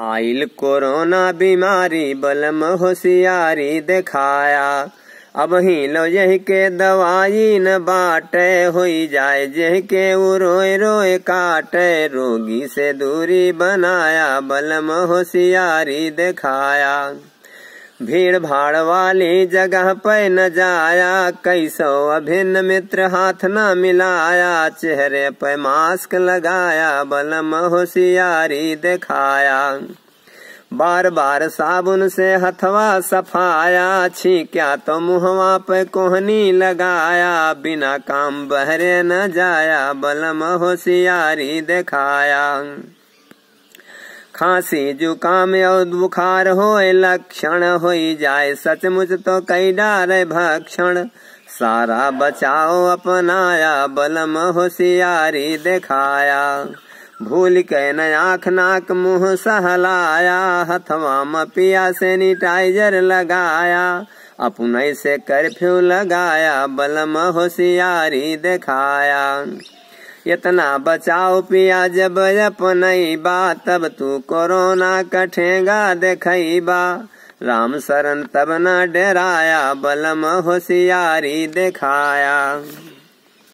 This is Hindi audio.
आइल कोरोना बीमारी बलम होशियारी दिखाया अब ही लो जह के दवाई न बाटे हुई जाए जह के वो रोए रोए काटे रोगी से दूरी बनाया बलम होशियारी दिखाया भीड़ भाड़ वाली जगह पे न जाया कैसो अभिन्न मित्र हाथ न मिलाया चेहरे पे मास्क लगाया बलम होशियारी दिखाया बार बार साबुन से हथवा सफाया छी क्या तो मुहवा पे कोहनी लगाया बिना काम बहरे न जाया बलम होशियारी दिखाया खांसी जुकाम और बुखार हो लक्षण हो जाए सचमुच तो कई डार भक्षण सारा बचाओ अपनाया बलम होशियारी दिखाया भूल के न आँख नाक मुंह सहलाया हथवा मपिया सैनिटाइजर लगाया अपने से कर्फ्यू लगाया बलम होशियारी दिखाया इतना बचाओ पिया जब बा तब तू कोरोना कठेगा देखैबा राम शरण तब न डराया बलम होशियारी दिखाया